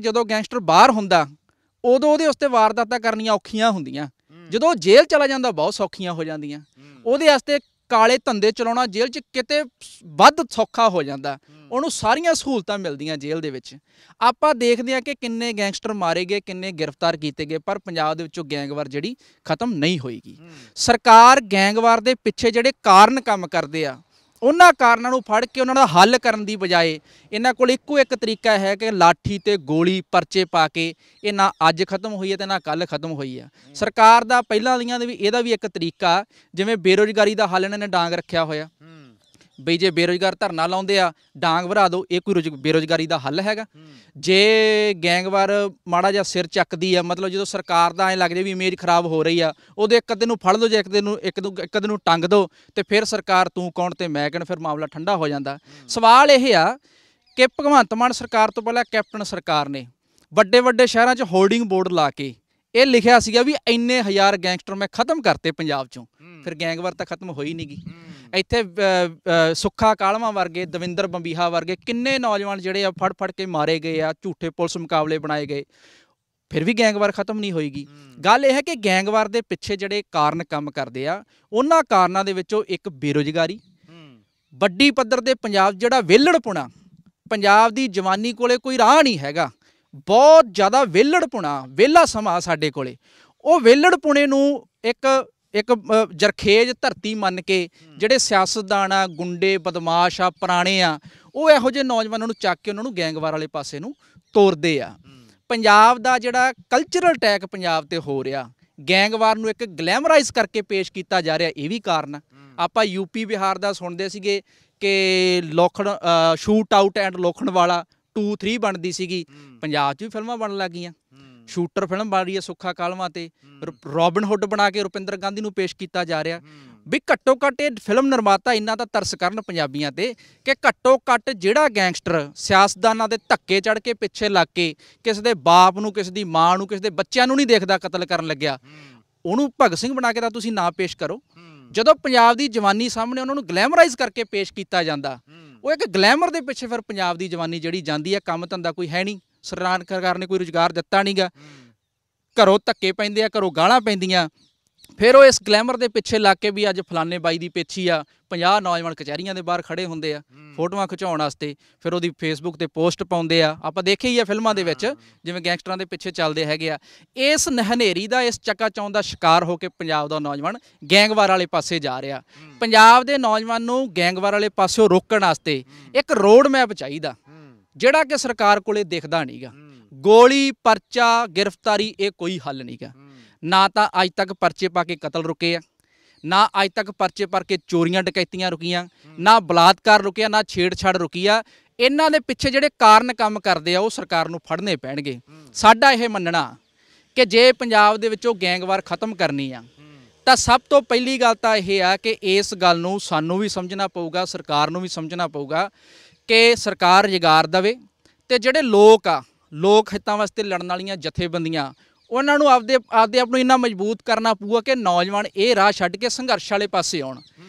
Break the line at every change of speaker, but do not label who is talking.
ਕਿ ਜਦੋਂ ਗੈਂਗਸਟਰ ਬਾਹਰ ਹੁੰਦਾ ਉਦੋਂ ਉਹਦੇ ਉਸਤੇ ਵਾਰਦਾਤਾਂ ਕਰਨੀਆਂ ਔਖੀਆਂ ਹੁੰਦੀਆਂ ਜਦੋਂ ਜੇਲ੍ਹ ਚਲਾ ਜਾਂਦਾ ਬਹੁਤ ਸੌਖੀਆਂ ਹੋ ਜਾਂਦੀਆਂ ਉਹਦੇ ਵਾਸਤੇ ਕਾਲੇ ਧੰਦੇ ਚਲਾਉਣਾ ਜੇਲ੍ਹ 'ਚ ਕਿਤੇ ਵੱਧ ਸੌਖਾ ਹੋ ਜਾਂਦਾ ਉਹਨੂੰ ਸਾਰੀਆਂ ਸਹੂਲਤਾਂ ਮਿਲਦੀਆਂ ਜੇਲ੍ਹ ਦੇ ਵਿੱਚ ਆਪਾਂ ਦੇਖਦੇ ਹਾਂ ਕਿ ਕਿੰਨੇ ਗੈਂਗਸਟਰ ਮਾਰੇ ਗਏ ਕਿੰਨੇ ਗ੍ਰਿਫਤਾਰ ਕੀਤੇ ਗਏ ਪਰ ਪੰਜਾਬ ਦੇ ਵਿੱਚੋਂ ਗੈਂਗਵਾਰ ਜਿਹੜੀ ਖਤਮ ਨਹੀਂ ਹੋਏਗੀ ਸਰਕਾਰ ਗੈਂਗਵਾਰ ਦੇ ਪਿੱਛੇ ਜਿਹੜੇ ਕਾਰਨ ਕੰਮ ਕਰਦੇ ਆ ਉਹਨਾਂ ਕਾਰਨਾਂ ਨੂੰ ਫੜ ਕੇ ਉਹਨਾਂ ਦਾ ਹੱਲ ਕਰਨ ਦੀ ਬਜਾਏ ਇਹਨਾਂ ਕੋਲ ਇੱਕੋ ਇੱਕ ਤਰੀਕਾ ਹੈ ਕਿ ਲਾਠੀ ਤੇ ਗੋਲੀ ਪਰਚੇ ਪਾ ਕੇ ਇਹ ਨਾ ਅੱਜ ਖਤਮ ਹੋਈ ਹੈ ਤੇ ਨਾ ਕੱਲ ਖਤਮ ਹੋਈ ਹੈ ਸਰਕਾਰ ਦਾ ਪਹਿਲਾਂ ਦੀਆਂ ਦੇ ਵੀ ਇਹਦਾ ਵੀ ਇੱਕ ਤਰੀਕਾ ਜਿਵੇਂ ਬੇਰੋਜ਼ਗਾਰੀ ਦਾ ਹੱਲ ਇਹਨਾਂ ਨੇ ਡਾਂਗ ਰੱਖਿਆ ਹੋਇਆ ਬਈ ਜੇ ਬੇਰੋਜ਼ਗਾਰ ਧਰਨਾ ਲਾਉਂਦੇ ਆ ਡਾਂਗ ਭਰਾ ਦਿਓ ਇਹ ਕੋਈ ਬੇਰੋਜ਼ਗਾਰੀ ਦਾ ਹੱਲ ਹੈਗਾ ਜੇ ਗੈਂਗਵਾਰ ਮਾੜਾ ਜਿਹਾ ਸਿਰ ਚੱਕਦੀ ਆ ਮਤਲਬ ਜਦੋਂ ਸਰਕਾਰ ਦਾ ਐ ਲੱਗ ਜੇ ਵੀ ਇਮੇਜ ਖਰਾਬ ਹੋ ਰਹੀ ਆ ਉਹਦੇ ਇੱਕ ਦਿਨ ਨੂੰ ਫੜ ਲਓ ਜੇ ਇੱਕ ਦਿਨ ਨੂੰ ਇੱਕ ਇੱਕ ਦਿਨ ਨੂੰ ਟੰਗ ਦਿਓ ਤੇ ਫਿਰ ਸਰਕਾਰ ਤੂੰ ਕੌਣ ਤੇ ਮੈਂ ਕਣ ਫਿਰ ਮਾਮਲਾ ਠੰਡਾ ਹੋ ਜਾਂਦਾ ਸਵਾਲ ਇਹ ਆ ਕਿ ਭਗਵੰਤ ਮਾਨ ਸਰਕਾਰ ਤੋਂ ਪਹਿਲਾਂ ਕੈਪਟਨ ਸਰਕਾਰ ਨੇ ਵੱਡੇ ਵੱਡੇ ਸ਼ਹਿਰਾਂ 'ਚ ਹੋਲਡਿੰਗ ਬੋਰਡ ਲਾ ਕੇ ਇਹ ਲਿਖਿਆ ਸੀਗਾ ਵੀ ਇੰਨੇ ਹਜ਼ਾਰ ਗੈਂਗਸਟਰ ਮੈਂ ਖਤਮ ਕਰਤੇ ਪੰਜਾਬ 'ਚੋਂ ਫਿਰ ਗੈਂਗਵਾਰ ਤਾਂ ਖਤਮ ਹੋਈ ਨਹੀਂਗੀ ਇੱਥੇ ਸੁੱਖਾ ਕਾਲਵਾ ਵਰਗੇ ਦਵਿੰਦਰ ਬੰਬੀਹਾ ਵਰਗੇ ਕਿੰਨੇ ਨੌਜਵਾਨ ਜਿਹੜੇ ਆ ਫੜ ਫੜ ਕੇ ਮਾਰੇ ਗਏ ਆ ਝੂਠੇ ਪੁਲਿਸ ਮੁਕਾਬਲੇ ਬਣਾਏ ਗਏ ਫਿਰ ਵੀ ਗੈਂਗਵਾਰ ਖਤਮ ਨਹੀਂ ਹੋਏਗੀ ਗੱਲ ਇਹ ਹੈ ਕਿ ਗੈਂਗਵਾਰ ਦੇ ਪਿੱਛੇ ਜਿਹੜੇ ਕਾਰਨ ਕੰਮ ਕਰਦੇ ਆ ਉਹਨਾਂ ਕਾਰਨਾਂ ਦੇ ਵਿੱਚੋਂ ਇੱਕ ਬੇਰੋਜ਼ਗਾਰੀ ਵੱਡੀ ਪੱਧਰ ਦੇ ਪੰਜਾਬ ਜਿਹੜਾ ਵਿਹਲੜਪੁਣਾ ਪੰਜਾਬ ਦੀ ਜਵਾਨੀ ਕੋਲੇ ਕੋਈ ਰਾਹ ਨਹੀਂ ਹੈਗਾ ਬਹੁਤ ਜ਼ਿਆਦਾ ਵਿਹਲੜਪੁਣਾ ਵਿਹਲਾ ਸਮਾਂ ਸਾਡੇ ਕੋਲੇ ਉਹ ਵਿਹਲੜਪੁਣੇ ਨੂੰ ਇੱਕ ਇੱਕ ਜਰਖੇਜ ਧਰਤੀ ਮੰਨ ਕੇ ਜਿਹੜੇ ਸਿਆਸਤਦਾਨ ਆ ਗੁੰਡੇ ਬਦਮਾਸ਼ ਆ ਪੁਰਾਣੇ ਆ ਉਹ ਇਹੋ ਜਿਹੇ ਨੌਜਵਾਨਾਂ ਨੂੰ ਚੱਕ ਕੇ ਉਹਨਾਂ ਨੂੰ ਗੈਂਗਵਾਰ ਵਾਲੇ ਪਾਸੇ ਨੂੰ ਤੋਰਦੇ ਆ ਪੰਜਾਬ ਦਾ ਜਿਹੜਾ ਕਲਚਰਲ ਅਟੈਕ ਪੰਜਾਬ ਤੇ ਹੋ ਰਿਹਾ ਗੈਂਗਵਾਰ ਨੂੰ ਇੱਕ ਗਲੈਮਰਾਈਜ਼ ਕਰਕੇ ਪੇਸ਼ ਕੀਤਾ ਜਾ ਰਿਹਾ ਇਹ ਵੀ ਕਾਰਨ ਆਪਾਂ ਯੂਪੀ ਬਿਹਾਰ ਦਾ ਸੁਣਦੇ ਸੀਗੇ ਕਿ Lakhan shoot out and Lakhan ਵਾਲਾ 2 3 ਬਣਦੀ ਸੀਗੀ ਪੰਜਾਬ 'ਚ ਵੀ ਫਿਲਮਾਂ ਬਣਨ ਲੱਗੀਆਂ ਸ਼ੂਟਰ ਫਿਲਮ ਬਣ ਰਹੀ ਹੈ ਸੁੱਖਾ ਕਾਲਵਾ ਤੇ ਰੋਬਨ ਹੁੱਡ ਬਣਾ ਕੇ ਰੁਪਿੰਦਰ ਗਾਂਧੀ ਨੂੰ ਪੇਸ਼ ਕੀਤਾ ਜਾ ਰਿਹਾ ਵੀ ਘੱਟੋ ਘੱਟ ਇਹ ਫਿਲਮ ਨਿਰਮਾਤਾ ਇੰਨਾ ਤਾਂ ਤਰਸ ਕਰਨ ਪੰਜਾਬੀਆਂ ਤੇ ਕਿ ਘੱਟੋ ਘੱਟ ਜਿਹੜਾ ਗੈਂਗਸਟਰ ਸਿਆਸਦਾਨਾਂ ਦੇ ਧੱਕੇ ਚੜ ਕੇ ਪਿੱਛੇ ਲੱਗ ਕੇ ਕਿਸੇ ਦੇ ਬਾਪ ਨੂੰ ਕਿਸ ਦੀ ਮਾਂ ਨੂੰ ਕਿਸੇ ਦੇ ਬੱਚਿਆਂ ਨੂੰ ਨਹੀਂ ਦੇਖਦਾ ਕਤਲ ਕਰਨ ਲੱਗਿਆ ਉਹਨੂੰ ਭਗਤ ਸਿੰਘ ਬਣਾ ਕੇ ਤਾਂ ਤੁਸੀਂ ਨਾ ਪੇਸ਼ ਕਰੋ ਜਦੋਂ ਪੰਜਾਬ ਦੀ ਜਵਾਨੀ ਸਾਹਮਣੇ ਉਹਨਾਂ ਨੂੰ ਗਲੈਮਰਾਈਜ਼ ਕਰਕੇ ਪੇਸ਼ ਕੀਤਾ ਜਾਂਦਾ ਉਹ ਇੱਕ ਗਲੈਮਰ ਦੇ ਪਿੱਛੇ ਫਿਰ ਪੰਜਾਬ ਦੀ ਜਵਾਨੀ ਜਿਹੜੀ ਜਾਂਦੀ ਹੈ ਕੰਮ ਧੰਦਾ ਕੋਈ ਹੈ ਨਹੀਂ ਸਰਕਾਰ ਸਰਕਾਰ ਨੇ ਕੋਈ ਰੋਜ਼ਗਾਰ ਦਿੱਤਾ ਨਹੀਂਗਾ ਘਰੋਂ ਧੱਕੇ ਪੈਂਦੇ ਆ ਘਰੋਂ ਗਾਲਾਂ ਪੈਂਦੀਆਂ ਫਿਰ ਉਹ ਇਸ ਗਲੈਮਰ ਦੇ ਪਿੱਛੇ ਲੱਗ ਕੇ ਵੀ ਅੱਜ ਫਲਾਣੇ ਬਾਈ ਦੀ ਪੇਛੀ ਆ 50 ਨੌਜਵਾਨ ਕਚਹਿਰੀਆਂ ਦੇ ਬਾਹਰ ਖੜੇ ਹੁੰਦੇ ਆ ਫੋਟੋਆਂ ਖਿਚਾਉਣ ਵਾਸਤੇ ਫਿਰ ਉਹਦੀ ਫੇਸਬੁੱਕ ਤੇ ਪੋਸਟ ਪਾਉਂਦੇ ਆ ਆਪਾਂ ਦੇਖੇ ਹੀ ਆ ਫਿਲਮਾਂ ਦੇ ਵਿੱਚ ਜਿਵੇਂ ਗੈਂਗਸਟਰਾਂ ਦੇ ਪਿੱਛੇ ਚੱਲਦੇ ਹੈਗੇ ਆ ਇਸ ਨਹਨੇਰੀ ਦਾ ਇਸ ਚੱਕਾ ਚੌਂਦ ਦਾ ਸ਼ਿਕਾਰ ਹੋ ਕੇ ਪੰਜਾਬ ਦਾ ਨੌਜਵਾਨ ਗੈਂਗਵਾਰ ਵਾਲੇ ਪਾਸੇ ਜਾ ਰਿਹਾ ਪੰਜਾਬ ਦੇ ਨੌਜਵਾਨ ਨੂੰ ਗੈਂਗਵਾਰ ਵਾਲੇ ਪਾਸਿਓਂ ਰੋਕਣ ਵਾਸਤੇ ਇੱਕ ਰੋਡ ਮੈਪ ਚਾਹੀਦਾ ਜਿਹੜਾ ਕਿ ਸਰਕਾਰ ਕੋਲੇ ਦਿਖਦਾ ਨਹੀਂਗਾ ਗੋਲੀ ਪਰਚਾ ਗ੍ਰਿਫਤਾਰੀ ਇਹ ਕੋਈ ਹੱਲ ਨਹੀਂਗਾ ਨਾ ਤਾਂ ਅੱਜ ਤੱਕ ਪਰਚੇ ਪਾ ਕੇ ਕਤਲ ਰੁਕੇ ਆ ਨਾ ਅੱਜ ਤੱਕ ਪਰਚੇ ਪਰ ਕੇ ਚੋਰੀਆਂ ਡਕੈਤੀਆਂ ਰੁਕੀਆਂ ਨਾ ਬਲਾਤਕਾਰ ਰੁਕਿਆ ਨਾ ਛੇੜਛਾੜ ਰੁਕੀ ਆ ਇਹਨਾਂ ਦੇ ਪਿੱਛੇ ਜਿਹੜੇ ਕਾਰਨ ਕੰਮ ਕਰਦੇ ਆ ਉਹ ਸਰਕਾਰ ਨੂੰ ਫੜਨੇ ਪੈਣਗੇ ਸਾਡਾ ਇਹ ਮੰਨਣਾ ਕਿ ਜੇ ਪੰਜਾਬ ਦੇ ਵਿੱਚੋਂ ਗੈਂਗਵਾਰ ਖਤਮ ਕਰਨੀ ਆ ਤਾਂ ਸਭ ਤੋਂ ਪਹਿਲੀ ਗੱਲ ਤਾਂ ਇਹ ਆ ਕਿ ਇਸ ਗੱਲ ਨੂੰ ਸਾਨੂੰ ਵੀ ਸਮਝਣਾ ਪਊਗਾ ਸਰਕਾਰ ਨੂੰ ਵੀ ਸਮਝਣਾ ਪਊਗਾ ਕਿ ਸਰਕਾਰ ਜਗਾਰ ਦਵੇ ਤੇ ਜਿਹੜੇ ਲੋਕ ਆ ਲੋਕ ਹਿੱਤਾਂ ਵਾਸਤੇ ਲੜਨ ਵਾਲੀਆਂ ਜਥੇਬੰਦੀਆਂ ਉਹਨਾਂ ਨੂੰ ਆਪਦੇ ਆਪਦੇ ਆਪ ਨੂੰ ਇੰਨਾ ਮਜ਼ਬੂਤ ਕਰਨਾ ਪਊਗਾ ਕਿ ਨੌਜਵਾਨ ਇਹ ਰਾਹ ਛੱਡ ਕੇ ਸੰਘਰਸ਼ ਵਾਲੇ ਪਾਸੇ ਆਉਣ